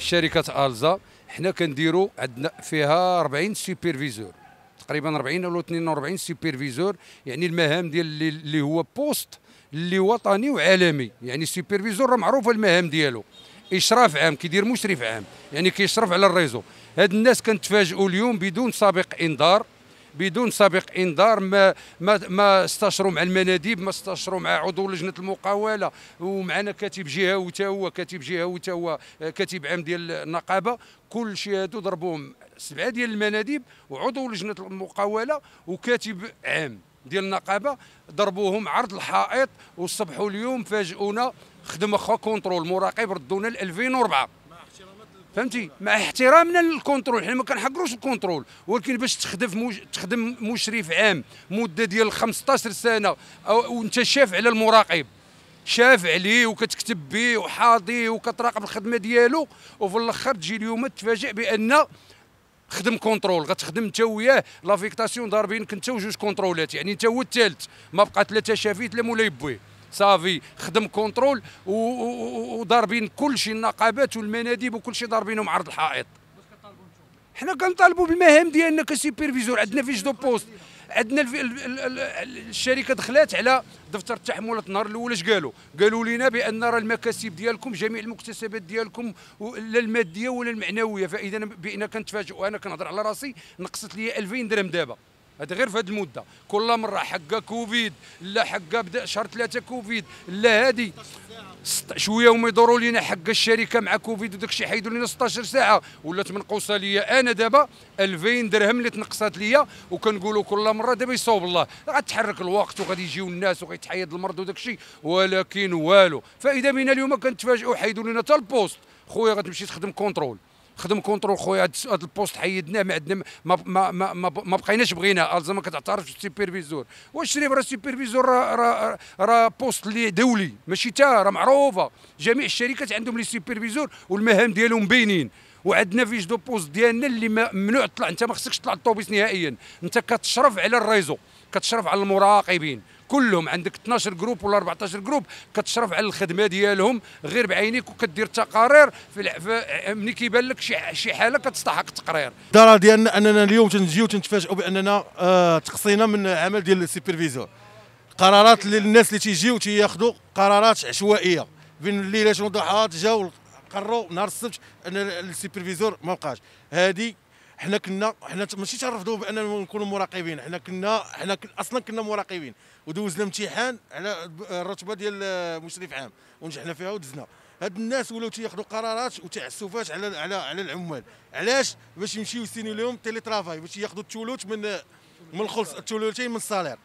شركه الزا حنا كنديروا عندنا فيها 40 سوبرفيزور تقريبا 40 ولا 42 سوبرفيزور يعني المهام ديال اللي هو بوست اللي وطني وعالمي يعني سوبرفيزور راه معروف المهام ديالو اشراف عام كيدير مشرف عام يعني كيشرف على الريزو هاد الناس كنتفاجئوا اليوم بدون سابق انذار بدون سابق انذار ما ما, ما استشروا مع المناديب ما استشروا مع عضو لجنه المقاوله ومعنا كاتب جهوي تا هو كاتب جهوي تا هو كاتب عام ديال النقابه كل شيء هادو ضربوهم سبعه ديال المناديب وعضو لجنه المقاوله وكاتب عام ديال النقابه ضربوهم عرض الحائط وصبحوا اليوم فاجئونا خدم اخو كونترول مراقب ردونا ل 2004 فهمتي مع احترامنا للكونترول حنا ما كنحقروش الكونترول ولكن باش تخدم موش تخدم مشرف عام مده ديال 15 سنه وانت شاف على المراقب شاف عليه وكتكتب به وحاضي وكتراقب الخدمه ديالو وفي الاخر تجي اليوم تفاجئ بان خدم كونترول غتخدم انت وياه لافيكتاسيون ضاربينك انت وجوج كونترولات يعني انت هو الثالث ما بقى لا شافيت لا مولاي بويه صافي خدم كونترول وضاربين كل شيء النقابات والمناديب وكل شيء ضاربينهم عرض الحائط حنا كنطالبوا بالمهام ديالنا كسوبرفيزور عندنا فيش دو بوست عندنا الشركه دخلات على دفتر التحملات النهار الاول اش قالوا؟ قالوا لنا بان راه المكاسب ديالكم جميع المكتسبات ديالكم لا الماديه ولا المعنويه فاذا بان كنتفاجئ وانا كنهضر على راسي نقصت لي 2000 درهم دابا هذا غير في هذه المده كل مره حقه كوفيد لا حقه بدا شهر ثلاثه كوفيد لا هذه شويه هما يدوروا لينا حق الشركه مع كوفيد وداك الشيء حيدوا لينا 16 ساعه ولات منقوصه ليا انا دابا 2000 درهم اللي تنقصات ليا وكنقولوا كل مره دابا يصوب الله غتحرك الوقت وغادي يجيو الناس وغيتحيد المرض وداك الشيء ولكن والو فاذا بنا اليوم كنتفاجئوا حيدوا لينا حتى البوست خويا غتمشي تخدم كونترول خدم كونترول خويا هذا البوست حيدناه ما عندنا ما ما ما, ما, بقيناش بغيناه الزام كتعترفش بالسوبرفيزور واش شريف راه السوبرفيزور راه راه راه بوست اللي دولي ماشي تا راه معروفه جميع الشركات عندهم لي سوبرفيزور والمهام ديالهم باينين وعندنا فيج دو بوز ديالنا اللي ممنوع تطلع انت ما خصكش تطلع الطوبيس نهائيا انت كتشرف على الريزو كتشرف على المراقبين كلهم عندك 12 جروب ولا 14 جروب كتشرف على الخدمه ديالهم غير بعينيك وكدير تقارير في ملي كيبان لك شي شي حاله كتستحق التقرير الدار ديالنا اننا اليوم تنجيو تنتفاجئوا باننا آه تقصينا من عمل ديال السوبرفيزور قرارات للناس اللي تيجيو تياخذوا قرارات عشوائيه بين الليله شنو ضحات جاو قرروا نهار السبت ان السوبرفيزور ما بقاش هذه حنا كنا حنا ماشي تعرفوا بان نكونوا مراقبين حنا كنا حنا اصلا كنا مراقبين ودوزنا امتحان على الرتبه ديال مشرف عام ونجحنا فيها ودزنا هاد الناس ولاو تياخذوا قرارات وتعسفات على على على العمال علاش باش يمشيو يسينيو لهم تيلي ترافاي باش ياخذوا الثلث من من الخلص الثلثين من الصالير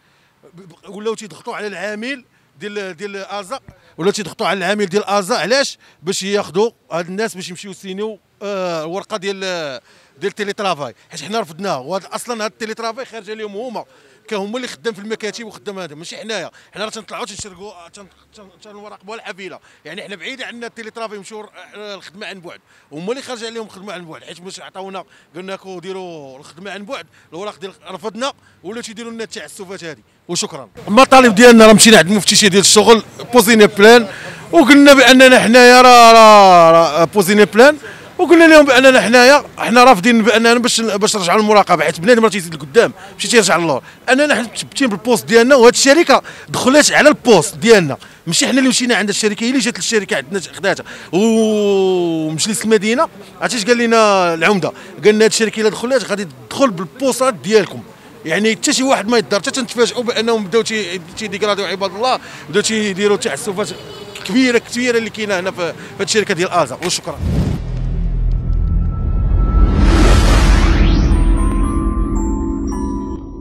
ولاو تيضغطوا على العامل ديال ديال ازا ولا تيضغطوا على العامل ديال ازا علاش باش ياخذوا هاد الناس باش يمشيو يسينيو الورقه آه، ديال ديال التيلي ترافاي حيت حنا رفضناه وهذا اصلا هاد التيلي ترافاي خارجه لهم هما كهما اللي خدام في المكاتب وخدام هذا ماشي حنايا حنا راه تنطلعوا تنشرقوا تنراقبوا الحفيله يعني حنا بعيد عندنا التيلي ترافاي مشوا آه، الخدمه عن بعد هما اللي خارج عليهم الخدمه عن بعد حيت باش عطاونا قلنا لكم ديروا الخدمه عن بعد الوراق ديال رفضنا ولا تيديروا لنا التعسفات هذه وشكرا المطالب ديالنا راه مشينا عند المفتشيه ديال الشغل بوزيني بلان وقلنا باننا حنايا راه بوزيني بلان وقلنا لهم باننا حنايا حنا رافضين باننا باش باش نرجعوا للمراقبه حيت بنادم راه تيزيد لقدام ماشي تيرجع للور اننا حنا مثبتين بالبوست ديالنا وهاد الشركه دخلت على البوست ديالنا ماشي حنا اللي مشينا عند الشركه هي اللي جات للشركه عندنا خداتها ومجلس المدينه عرفتي اش قال لنا العمده قال لنا هاد الشركه الا دخلات غادي تدخل بالبوستات ديالكم يعني حتى شي واحد ما يضر حتى تنتفاجئوا بانهم بداو تيديكراديو عباد الله بداو تيديروا تعسفات كبيره كبيره اللي كاينه هنا في هاد الشركه ديال ازا وشكرا